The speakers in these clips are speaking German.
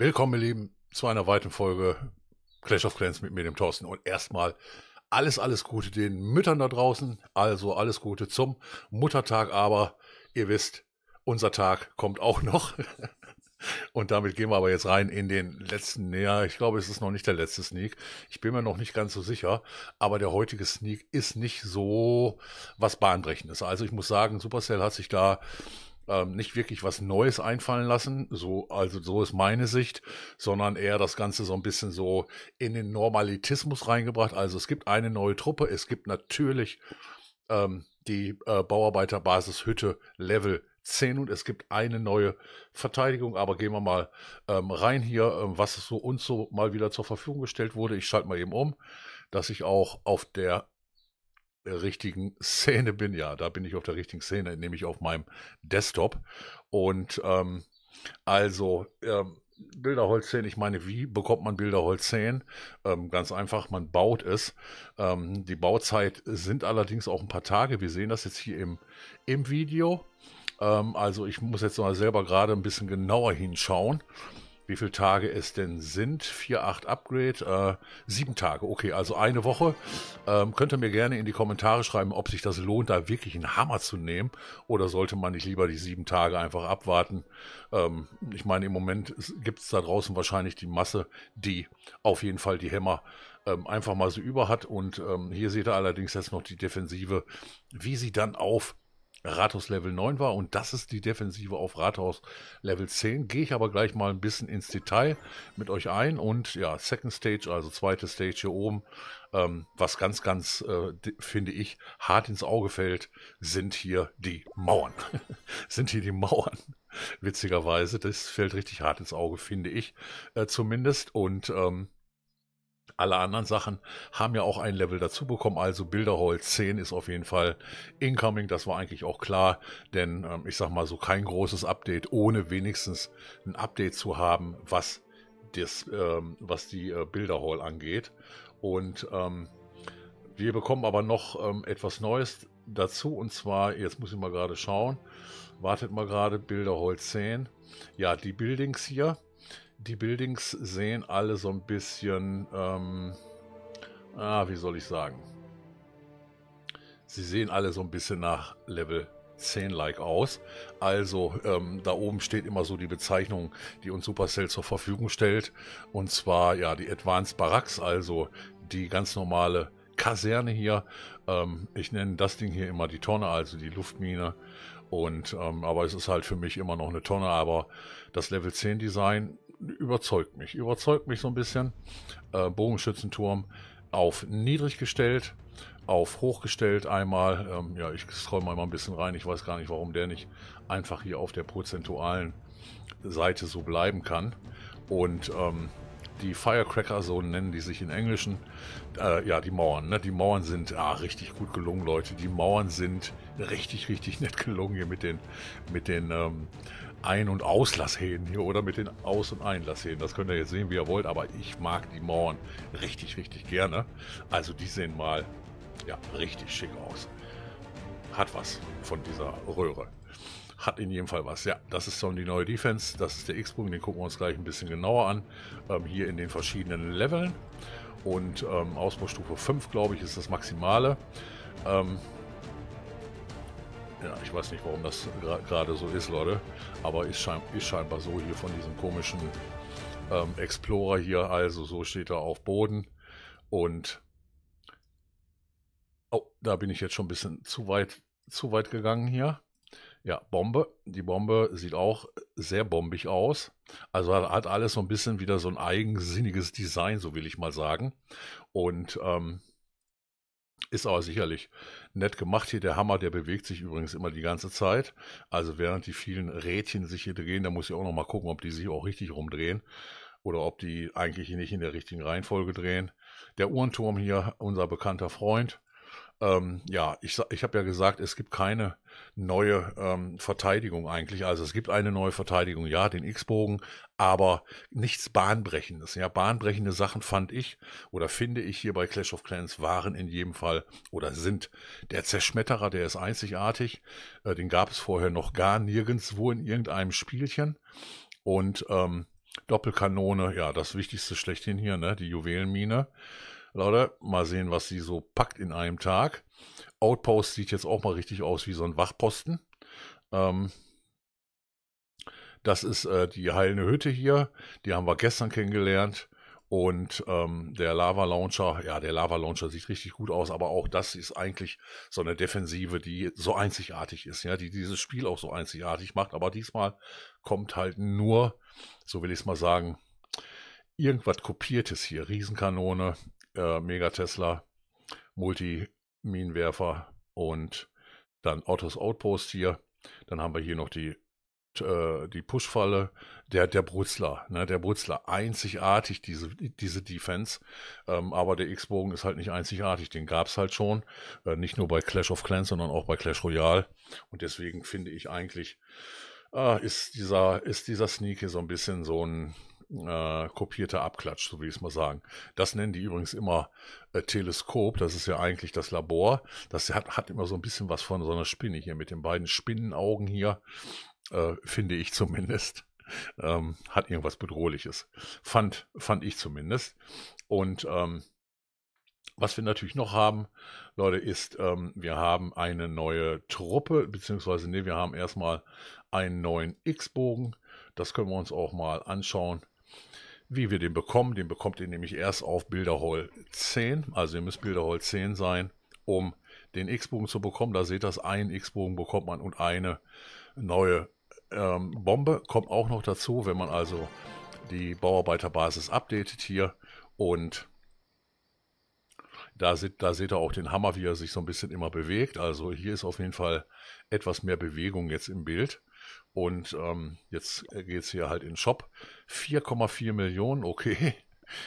Willkommen, ihr Lieben, zu einer weiteren Folge Clash of Clans mit mir, dem Thorsten. Und erstmal alles, alles Gute den Müttern da draußen. Also alles Gute zum Muttertag. Aber ihr wisst, unser Tag kommt auch noch. Und damit gehen wir aber jetzt rein in den letzten, ja, ich glaube, es ist noch nicht der letzte Sneak. Ich bin mir noch nicht ganz so sicher, aber der heutige Sneak ist nicht so was bahnbrechendes. Also ich muss sagen, Supercell hat sich da ähm, nicht wirklich was Neues einfallen lassen, so, also so ist meine Sicht, sondern eher das Ganze so ein bisschen so in den Normalitismus reingebracht. Also es gibt eine neue Truppe, es gibt natürlich ähm, die äh, Bauarbeiterbasis Hütte Level 10 und es gibt eine neue Verteidigung. Aber gehen wir mal ähm, rein hier, ähm, was so uns so mal wieder zur Verfügung gestellt wurde. Ich schalte mal eben um, dass ich auch auf der äh, richtigen Szene bin. Ja, da bin ich auf der richtigen Szene, nämlich auf meinem Desktop. Und ähm, also ähm, Bilderholz 10, ich meine, wie bekommt man Bilderholz 10? Ähm, ganz einfach, man baut es. Ähm, die Bauzeit sind allerdings auch ein paar Tage. Wir sehen das jetzt hier im, im Video. Ähm, also ich muss jetzt mal selber gerade ein bisschen genauer hinschauen wie viele Tage es denn sind. 4.8 Upgrade, äh, sieben Tage, okay, also eine Woche. Ähm, könnt ihr mir gerne in die Kommentare schreiben, ob sich das lohnt, da wirklich einen Hammer zu nehmen oder sollte man nicht lieber die sieben Tage einfach abwarten. Ähm, ich meine, im Moment gibt es da draußen wahrscheinlich die Masse, die auf jeden Fall die Hämmer ähm, einfach mal so über hat. Und ähm, hier seht ihr allerdings jetzt noch die Defensive, wie sie dann auf Rathaus Level 9 war und das ist die Defensive auf Rathaus Level 10. Gehe ich aber gleich mal ein bisschen ins Detail mit euch ein und ja, Second Stage, also zweite Stage hier oben, ähm, was ganz, ganz, äh, finde ich, hart ins Auge fällt, sind hier die Mauern. sind hier die Mauern. Witzigerweise, das fällt richtig hart ins Auge, finde ich äh, zumindest und ähm, alle anderen Sachen haben ja auch ein Level dazu bekommen. Also Bilderholz 10 ist auf jeden Fall incoming. Das war eigentlich auch klar, denn ähm, ich sag mal so kein großes Update, ohne wenigstens ein Update zu haben, was das, ähm, was die äh, Bilderhall angeht. Und ähm, wir bekommen aber noch ähm, etwas Neues dazu und zwar, jetzt muss ich mal gerade schauen, wartet mal gerade, Bilderhall 10. Ja, die Buildings hier, die Buildings sehen alle so ein bisschen, ähm, ah, wie soll ich sagen? Sie sehen alle so ein bisschen nach Level 10-like aus. Also ähm, da oben steht immer so die Bezeichnung, die uns Supercell zur Verfügung stellt. Und zwar ja die Advanced Barracks, also die ganz normale Kaserne hier. Ähm, ich nenne das Ding hier immer die Tonne, also die Luftmine. Und ähm, aber es ist halt für mich immer noch eine Tonne. Aber das Level 10 Design überzeugt mich. Überzeugt mich so ein bisschen. Äh, Bogenschützenturm auf niedrig gestellt, auf hoch gestellt einmal. Ähm, ja, ich scroll mal, mal ein bisschen rein. Ich weiß gar nicht, warum der nicht einfach hier auf der prozentualen Seite so bleiben kann. Und ähm, die Firecracker, so nennen die sich in Englischen, äh, ja, die Mauern. Ne? Die Mauern sind ah, richtig gut gelungen, Leute. Die Mauern sind richtig, richtig nett gelungen hier mit den, mit den ähm, ein- und Auslasshähnen hier oder mit den Aus- und Einlasshähnen. Das könnt ihr jetzt sehen, wie ihr wollt, aber ich mag die Mauern richtig, richtig gerne. Also die sehen mal ja, richtig schick aus. Hat was von dieser Röhre. Hat in jedem Fall was. Ja, das ist schon die neue Defense. Das ist der X-Punkt. Den gucken wir uns gleich ein bisschen genauer an. Ähm, hier in den verschiedenen Leveln. Und ähm, Ausbaustufe 5, glaube ich, ist das Maximale. Ähm, ja, ich weiß nicht, warum das gerade so ist, Leute, aber ist, schein ist scheinbar so hier von diesem komischen ähm, Explorer hier, also so steht er auf Boden und oh, da bin ich jetzt schon ein bisschen zu weit, zu weit gegangen hier. Ja, Bombe. Die Bombe sieht auch sehr bombig aus. Also hat alles so ein bisschen wieder so ein eigensinniges Design, so will ich mal sagen. Und ähm, ist aber sicherlich nett gemacht hier. Der Hammer, der bewegt sich übrigens immer die ganze Zeit. Also während die vielen Rädchen sich hier drehen, da muss ich auch nochmal gucken, ob die sich auch richtig rumdrehen oder ob die eigentlich nicht in der richtigen Reihenfolge drehen. Der Uhrenturm hier, unser bekannter Freund, ähm, ja, ich, ich habe ja gesagt, es gibt keine neue ähm, Verteidigung eigentlich. Also es gibt eine neue Verteidigung, ja, den X-Bogen, aber nichts Bahnbrechendes. Ja, bahnbrechende Sachen fand ich oder finde ich hier bei Clash of Clans waren in jedem Fall oder sind. Der Zerschmetterer, der ist einzigartig. Äh, den gab es vorher noch gar nirgendwo in irgendeinem Spielchen. Und ähm, Doppelkanone, ja, das Wichtigste schlechthin hier, ne? Die Juwelenmine. Leute, mal sehen, was sie so packt in einem Tag. Outpost sieht jetzt auch mal richtig aus wie so ein Wachposten. Ähm, das ist äh, die heilende Hütte hier. Die haben wir gestern kennengelernt. Und ähm, der Lava Launcher, ja, der Lava Launcher sieht richtig gut aus, aber auch das ist eigentlich so eine Defensive, die so einzigartig ist, ja, die dieses Spiel auch so einzigartig macht. Aber diesmal kommt halt nur, so will ich es mal sagen, irgendwas Kopiertes hier. Riesenkanone, äh, Tesla, Multi-Minenwerfer und dann Ottos Outpost hier. Dann haben wir hier noch die, äh, die Pushfalle, der, der Brutzler, ne, der Brutzler, einzigartig diese, diese Defense. Ähm, aber der X-Bogen ist halt nicht einzigartig, den gab es halt schon, äh, nicht nur bei Clash of Clans, sondern auch bei Clash Royale. Und deswegen finde ich eigentlich, äh, ist, dieser, ist dieser Sneak hier so ein bisschen so ein äh, kopierter Abklatsch, so will ich es mal sagen. Das nennen die übrigens immer äh, Teleskop, das ist ja eigentlich das Labor. Das hat, hat immer so ein bisschen was von so einer Spinne hier mit den beiden Spinnenaugen hier, äh, finde ich zumindest. Ähm, hat irgendwas Bedrohliches. Fand, fand ich zumindest. Und ähm, was wir natürlich noch haben, Leute, ist, ähm, wir haben eine neue Truppe, beziehungsweise, nee, wir haben erstmal einen neuen X-Bogen. Das können wir uns auch mal anschauen wie wir den bekommen. Den bekommt ihr nämlich erst auf Bilderhall 10. Also ihr müsst Bilderhall 10 sein, um den X-Bogen zu bekommen. Da seht ihr das, einen X-Bogen bekommt man und eine neue ähm, Bombe kommt auch noch dazu, wenn man also die Bauarbeiterbasis updatet hier und da, seht, da seht ihr auch den Hammer, wie er sich so ein bisschen immer bewegt. Also hier ist auf jeden Fall etwas mehr Bewegung jetzt im Bild. Und ähm, jetzt geht es hier halt in den Shop. 4,4 Millionen, okay.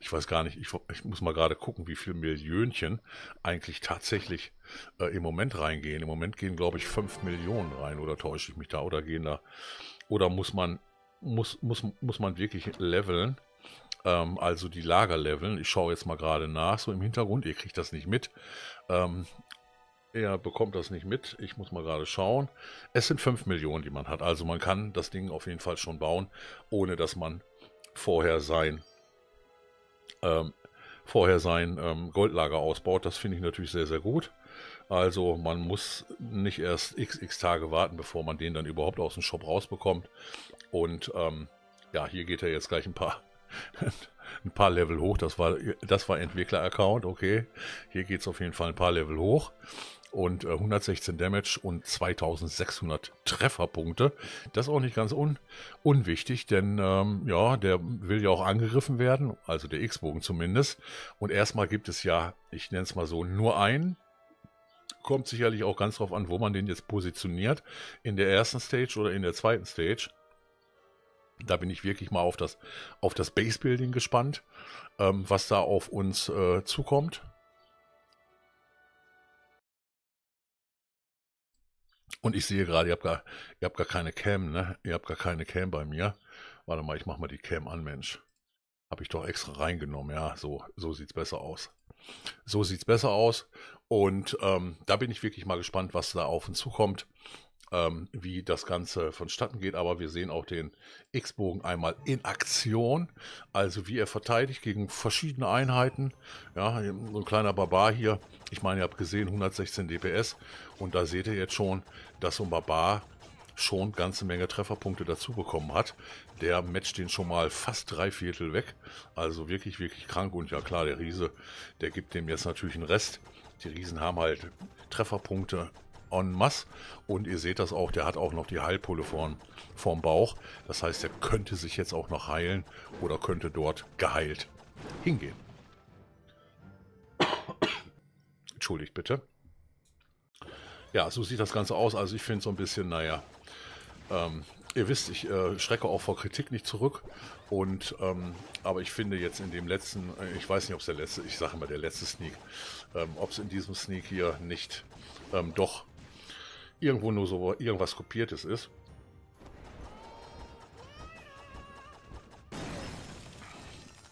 Ich weiß gar nicht, ich, ich muss mal gerade gucken, wie viele Millionchen eigentlich tatsächlich äh, im Moment reingehen. Im Moment gehen, glaube ich, 5 Millionen rein, oder täusche ich mich da, oder gehen da, oder muss man, muss, muss, muss man wirklich leveln? Ähm, also die Lager leveln. Ich schaue jetzt mal gerade nach, so im Hintergrund. Ihr kriegt das nicht mit. Ähm, er bekommt das nicht mit. Ich muss mal gerade schauen. Es sind 5 Millionen, die man hat. Also man kann das Ding auf jeden Fall schon bauen, ohne dass man vorher sein, ähm, vorher sein ähm, Goldlager ausbaut. Das finde ich natürlich sehr, sehr gut. Also man muss nicht erst xx Tage warten, bevor man den dann überhaupt aus dem Shop rausbekommt. Und ähm, ja, hier geht er jetzt gleich ein paar ein paar Level hoch. Das war, das war Entwickler-Account, okay. Hier geht es auf jeden Fall ein paar Level hoch und äh, 116 Damage und 2600 Trefferpunkte. Das ist auch nicht ganz un unwichtig, denn ähm, ja, der will ja auch angegriffen werden, also der X-Bogen zumindest. Und erstmal gibt es ja, ich nenne es mal so, nur einen. Kommt sicherlich auch ganz drauf an, wo man den jetzt positioniert. In der ersten Stage oder in der zweiten Stage. Da bin ich wirklich mal auf das, auf das Base-Building gespannt, ähm, was da auf uns äh, zukommt. Und ich sehe gerade, ihr habt gar, ihr habt gar keine Cam, ne? Ihr habt gar keine Cam bei mir. Warte mal, ich mach mal die Cam an, Mensch. Habe ich doch extra reingenommen, ja. So, so sieht's besser aus. So sieht's besser aus. Und ähm, da bin ich wirklich mal gespannt, was da auf uns zukommt ähm, wie das Ganze vonstatten geht. Aber wir sehen auch den X-Bogen einmal in Aktion, also wie er verteidigt gegen verschiedene Einheiten. Ja, so ein kleiner Barbar hier. Ich meine, ihr habt gesehen, 116 DPS. Und da seht ihr jetzt schon, dass so ein Barbar schon ganze Menge Trefferpunkte dazu bekommen hat. Der matcht den schon mal fast drei Viertel weg. Also wirklich, wirklich krank. Und ja klar, der Riese, der gibt dem jetzt natürlich einen Rest. Die Riesen haben halt Trefferpunkte en masse. Und ihr seht das auch, der hat auch noch die Heilpulle vorn, vorm Bauch. Das heißt, er könnte sich jetzt auch noch heilen oder könnte dort geheilt hingehen. Entschuldigt bitte. Ja, so sieht das Ganze aus. Also ich finde so ein bisschen, naja, ähm, ihr wisst, ich äh, schrecke auch vor Kritik nicht zurück. Und ähm, aber ich finde jetzt in dem letzten, äh, ich weiß nicht, ob es der letzte, ich sage immer der letzte Sneak, ähm, ob es in diesem Sneak hier nicht ähm, doch irgendwo nur so irgendwas Kopiertes ist.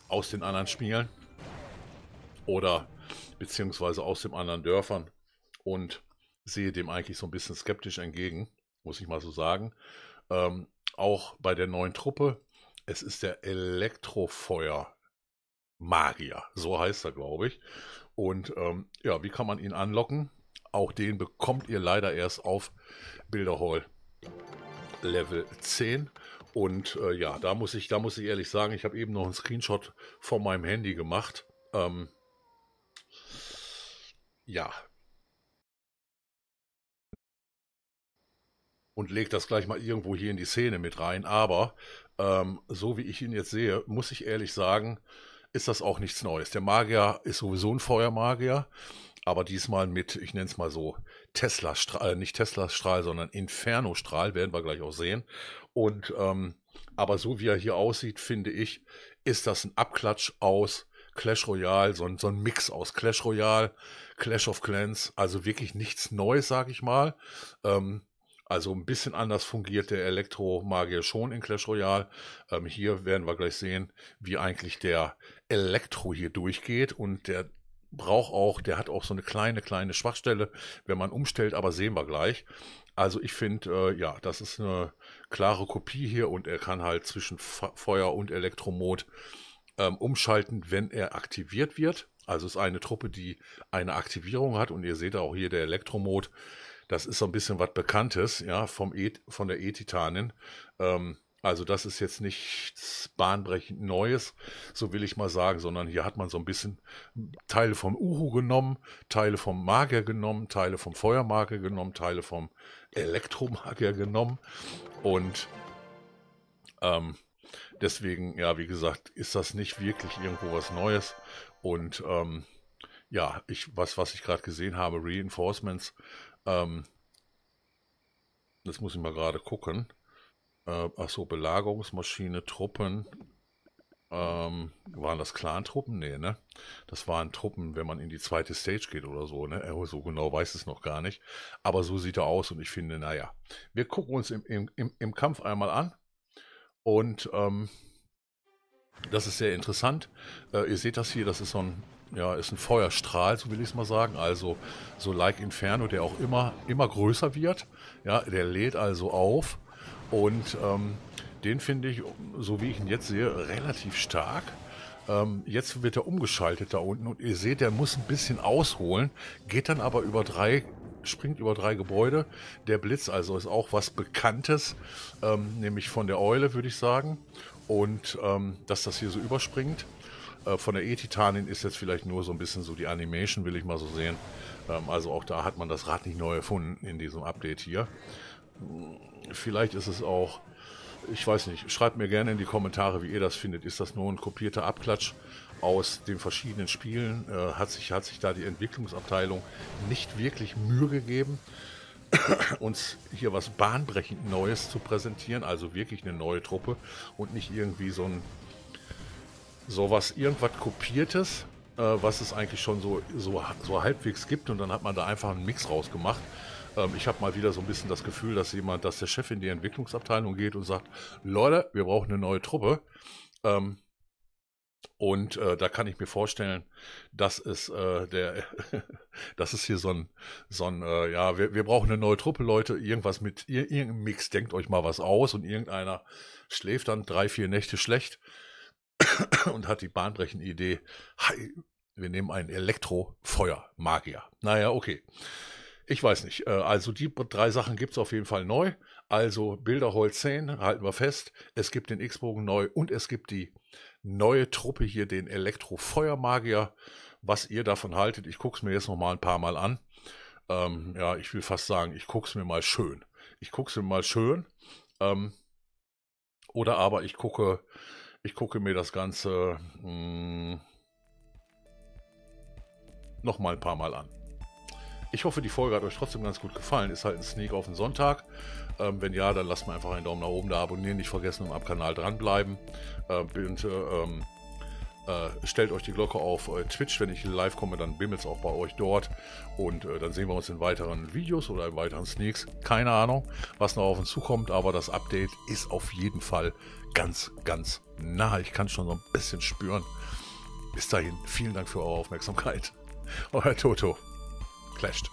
Aus den anderen Spielen. Oder beziehungsweise aus den anderen Dörfern. Und sehe dem eigentlich so ein bisschen skeptisch entgegen, muss ich mal so sagen. Ähm, auch bei der neuen Truppe. Es ist der Elektrofeuer Magier. So heißt er, glaube ich. Und ähm, ja, wie kann man ihn anlocken? Auch den bekommt ihr leider erst auf Bilderhall Level 10. Und äh, ja, da muss ich, da muss ich ehrlich sagen, ich habe eben noch einen Screenshot von meinem Handy gemacht. Ähm, ja. Und leg das gleich mal irgendwo hier in die Szene mit rein. Aber ähm, so wie ich ihn jetzt sehe, muss ich ehrlich sagen, ist das auch nichts Neues. Der Magier ist sowieso ein Feuermagier aber diesmal mit, ich nenne es mal so, Tesla-Strahl, äh, nicht Tesla-Strahl, sondern Inferno-Strahl, werden wir gleich auch sehen. Und ähm, aber so wie er hier aussieht, finde ich, ist das ein Abklatsch aus Clash Royale, so ein, so ein Mix aus Clash Royale, Clash of Clans, also wirklich nichts Neues, sage ich mal. Ähm, also ein bisschen anders fungiert der Elektromagier schon in Clash Royale. Ähm, hier werden wir gleich sehen, wie eigentlich der Elektro hier durchgeht und der braucht auch, der hat auch so eine kleine, kleine Schwachstelle, wenn man umstellt, aber sehen wir gleich. Also ich finde, äh, ja, das ist eine klare Kopie hier und er kann halt zwischen Feuer und Elektromod ähm, umschalten, wenn er aktiviert wird. Also ist eine Truppe, die eine Aktivierung hat und ihr seht auch hier der Elektromod. Das ist so ein bisschen was Bekanntes, ja, vom e von der E-Titanin. Ähm, also das ist jetzt nichts bahnbrechend Neues, so will ich mal sagen, sondern hier hat man so ein bisschen Teile vom Uhu genommen, Teile vom Magier genommen, Teile vom Feuermagier genommen, Teile vom Elektromagier genommen. Und ähm, deswegen, ja, wie gesagt, ist das nicht wirklich irgendwo was Neues. Und ähm, ja, ich, was, was ich gerade gesehen habe, Reinforcements, ähm, das muss ich mal gerade gucken. Äh, achso, Belagerungsmaschine, Truppen. Ähm, waren das Clan-Truppen? Nee, ne? Das waren Truppen, wenn man in die zweite Stage geht oder so, ne? Äh, so genau weiß es noch gar nicht. Aber so sieht er aus und ich finde, naja. Wir gucken uns im, im, im Kampf einmal an. Und ähm, das ist sehr interessant. Äh, ihr seht das hier, das ist so ein, ja, ist ein Feuerstrahl, so will ich es mal sagen. Also so Like Inferno, der auch immer, immer größer wird. Ja, der lädt also auf. Und ähm, den finde ich, so wie ich ihn jetzt sehe, relativ stark. Ähm, jetzt wird er umgeschaltet da unten und ihr seht, der muss ein bisschen ausholen, geht dann aber über drei, springt über drei Gebäude. Der Blitz also ist auch was Bekanntes, ähm, nämlich von der Eule, würde ich sagen. Und ähm, dass das hier so überspringt. Äh, von der E-Titanin ist jetzt vielleicht nur so ein bisschen so die Animation, will ich mal so sehen. Ähm, also auch da hat man das Rad nicht neu erfunden in diesem Update hier. Vielleicht ist es auch, ich weiß nicht, schreibt mir gerne in die Kommentare, wie ihr das findet. Ist das nur ein kopierter Abklatsch aus den verschiedenen Spielen? Äh, hat, sich, hat sich da die Entwicklungsabteilung nicht wirklich Mühe gegeben, uns hier was bahnbrechend Neues zu präsentieren? Also wirklich eine neue Truppe und nicht irgendwie so ein sowas, irgendwas Kopiertes, äh, was es eigentlich schon so, so, so halbwegs gibt und dann hat man da einfach einen Mix rausgemacht. Ähm, ich habe mal wieder so ein bisschen das Gefühl, dass jemand, dass der Chef in die Entwicklungsabteilung geht und sagt, Leute, wir brauchen eine neue Truppe. Ähm, und äh, da kann ich mir vorstellen, dass es äh, der, das ist hier so ein, so ein äh, ja, wir, wir brauchen eine neue Truppe, Leute, irgendwas mit, ir irgendein Mix, denkt euch mal was aus und irgendeiner schläft dann drei, vier Nächte schlecht und hat die bahnbrechende Idee, hi, wir nehmen einen Elektrofeuermagier. Naja, okay ich weiß nicht. Äh, also die drei Sachen gibt es auf jeden Fall neu. Also Bilderholz 10 halten wir fest. Es gibt den X-Bogen neu und es gibt die neue Truppe hier, den Elektrofeuermagier. Was ihr davon haltet, ich gucke es mir jetzt noch mal ein paar Mal an. Ähm, ja, ich will fast sagen, ich gucke es mir mal schön. Ich gucke es mir mal schön. Ähm, oder aber ich gucke, ich gucke mir das Ganze mh, hm, noch mal ein paar Mal an. Ich hoffe, die Folge hat euch trotzdem ganz gut gefallen. Ist halt ein Sneak auf den Sonntag. Ähm, wenn ja, dann lasst mir einfach einen Daumen nach oben da, abonnieren, nicht vergessen und am Kanal dranbleiben. Äh, bitte, äh, ähm, äh, stellt euch die Glocke auf äh, Twitch, wenn ich live komme, dann bimmelt es auch bei euch dort. Und äh, dann sehen wir uns in weiteren Videos oder in weiteren Sneaks. Keine Ahnung, was noch auf uns zukommt, aber das Update ist auf jeden Fall ganz, ganz nah. Ich kann schon so ein bisschen spüren. Bis dahin, vielen Dank für eure Aufmerksamkeit. Euer Toto. clashed.